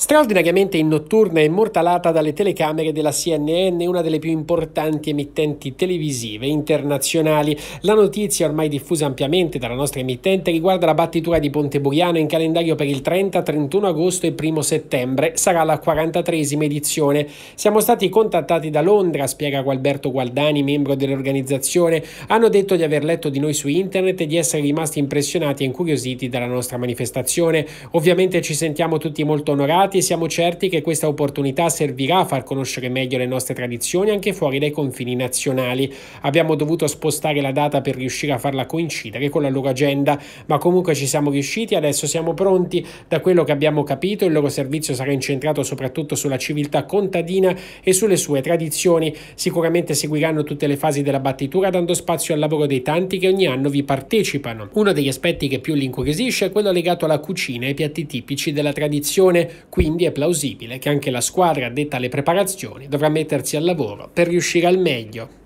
Straordinariamente in notturna e immortalata dalle telecamere della CNN, una delle più importanti emittenti televisive internazionali, la notizia ormai diffusa ampiamente dalla nostra emittente riguarda la battitura di Ponteburiano in calendario per il 30, 31 agosto e 1 settembre. Sarà la 43esima edizione. Siamo stati contattati da Londra, spiega Gualberto Gualdani, membro dell'organizzazione. Hanno detto di aver letto di noi su internet e di essere rimasti impressionati e incuriositi dalla nostra manifestazione. Ovviamente ci sentiamo tutti molto onorati Infatti siamo certi che questa opportunità servirà a far conoscere meglio le nostre tradizioni anche fuori dai confini nazionali. Abbiamo dovuto spostare la data per riuscire a farla coincidere con la loro agenda, ma comunque ci siamo riusciti, adesso siamo pronti. Da quello che abbiamo capito il loro servizio sarà incentrato soprattutto sulla civiltà contadina e sulle sue tradizioni. Sicuramente seguiranno tutte le fasi della battitura dando spazio al lavoro dei tanti che ogni anno vi partecipano. Uno degli aspetti che più li incuriosisce è quello legato alla cucina e ai piatti tipici della tradizione quindi è plausibile che anche la squadra detta alle preparazioni dovrà mettersi al lavoro per riuscire al meglio